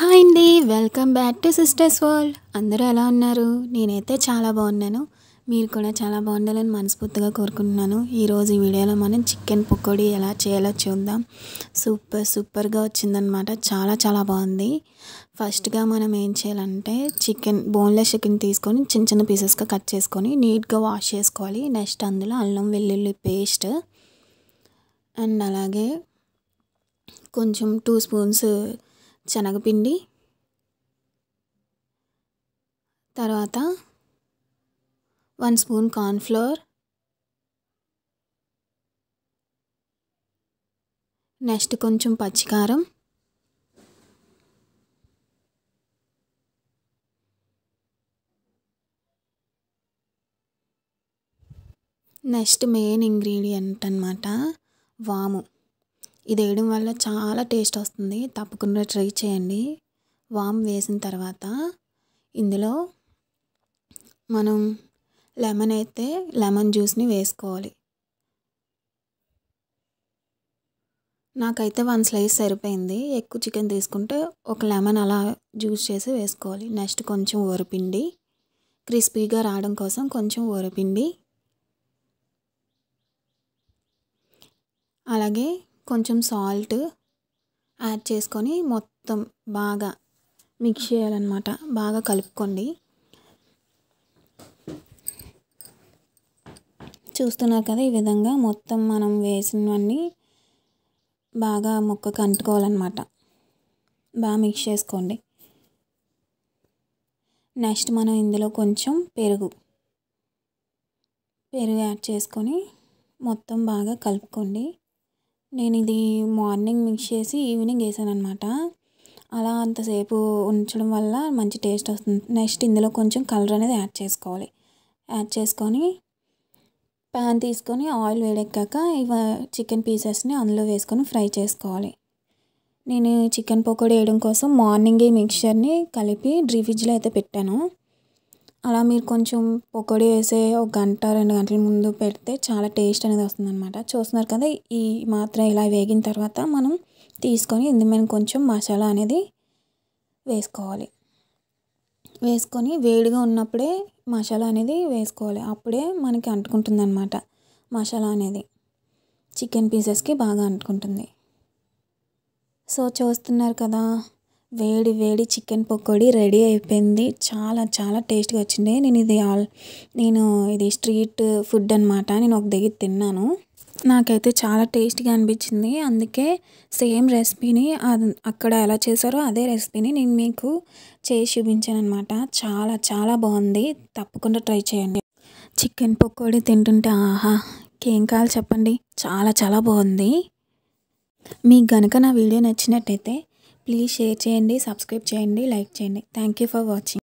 hi అండి welcome back to sisters world అందరూ ఎలా ఉన్నారు నేనైతే చాలా బాగున్నాను మీరు కూడా చాలా బాగుండాలని మనస్ఫూర్తిగా కోరుకుంటున్నాను ఈరోజు ఈ వీడియోలో మనం చికెన్ పకోడీ ఎలా చేయాలో చూద్దాం సూపర్ సూపర్గా వచ్చిందనమాట చాలా చాలా బాగుంది ఫస్ట్గా మనం ఏం చేయాలంటే చికెన్ బోన్లెస్ చికెన్ తీసుకొని చిన్న చిన్న పీసెస్గా కట్ చేసుకొని నీట్గా వాష్ చేసుకోవాలి నెక్స్ట్ అందులో అల్లం వెల్లుల్లి పేస్ట్ అండ్ అలాగే కొంచెం టూ స్పూన్స్ శనగపిండి తర్వాత వన్ స్పూన్ కార్న్ఫ్లోర్ నెక్స్ట్ కొంచెం పచ్చికారం నెక్స్ట్ మెయిన్ ఇంగ్రీడియంట్ అనమాట వాము ఇది వేయడం వల్ల చాలా టేస్ట్ వస్తుంది తప్పకుండా ట్రై చేయండి వామ్ వేసిన తర్వాత ఇందులో మనం లెమన్ అయితే లెమన్ జ్యూస్ని వేసుకోవాలి నాకైతే వన్ స్లైస్ సరిపోయింది ఎక్కువ చికెన్ తీసుకుంటే ఒక లెమన్ అలా జ్యూస్ చేసి వేసుకోవాలి నెక్స్ట్ కొంచెం ఓరపిండి క్రిస్పీగా రావడం కోసం కొంచెం ఓరపిండి అలాగే కొంచెం సాల్ట్ యాడ్ చేసుకొని మొత్తం బాగా మిక్స్ చేయాలన్నమాట బాగా కలుపుకోండి చూస్తున్నారు కదా ఈ విధంగా మొత్తం మనం వేసినవన్నీ బాగా ముక్కకు అంటుకోవాలన్నమాట బాగా మిక్స్ చేసుకోండి నెక్స్ట్ మనం ఇందులో కొంచెం పెరుగు పెరుగు యాడ్ చేసుకొని మొత్తం బాగా కలుపుకోండి నేను ఇది మార్నింగ్ మిక్స్ చేసి ఈవినింగ్ వేసాను అనమాట అలా అంతసేపు ఉంచడం వల్ల మంచి టేస్ట్ వస్తుంది నెక్స్ట్ ఇందులో కొంచెం కలర్ అనేది యాడ్ చేసుకోవాలి యాడ్ చేసుకొని ప్యాన్ తీసుకొని ఆయిల్ వేడెక్కాక ఇవ చికెన్ పీసెస్ని అందులో వేసుకొని ఫ్రై చేసుకోవాలి నేను చికెన్ పకోడీ వేయడం కోసం మార్నింగ్ ఈ మిక్చర్ని కలిపి డ్రీ ఫ్రిడ్జ్లో అయితే పెట్టాను అలా మీరు కొంచెం పొకడి వేసే ఒక గంట రెండు గంటల ముందు పెడితే చాలా టేస్ట్ అనేది అనమాట చూస్తున్నారు కదా ఈ మాత్రం ఇలా వేగిన తర్వాత మనం తీసుకొని ఇందులో కొంచెం మసాలా అనేది వేసుకోవాలి వేసుకొని వేడిగా ఉన్నప్పుడే మసాలా అనేది వేసుకోవాలి అప్పుడే మనకి అంటుకుంటుంది అనమాట మసాలా అనేది చికెన్ పీసెస్కి బాగా అంటుకుంటుంది సో చూస్తున్నారు కదా వేడి వేడి చికెన్ పకోడీ రెడీ అయిపోయింది చాలా చాలా టేస్ట్గా వచ్చింది నేను ఇది ఆల్ నేను ఇది స్ట్రీట్ ఫుడ్ అనమాట నేను ఒక దగ్గర తిన్నాను నాకైతే చాలా టేస్ట్గా అనిపించింది అందుకే సేమ్ రెసిపీని అక్కడ ఎలా చేశారో అదే రెసిపీని నేను మీకు చేసి చూపించాను అనమాట చాలా చాలా బాగుంది తప్పకుండా ట్రై చేయండి చికెన్ పకోడీ తింటుంటే ఆహా ఇంకేం కావాలి చెప్పండి చాలా చాలా బాగుంది మీకు కనుక నా వీడియో నచ్చినట్టయితే ప్లీజ్ షేర్ చేయండి సబ్స్క్రైబ్ చేయండి లైక్ చేయండి థ్యాంక్ యూ ఫర్ వాచింగ్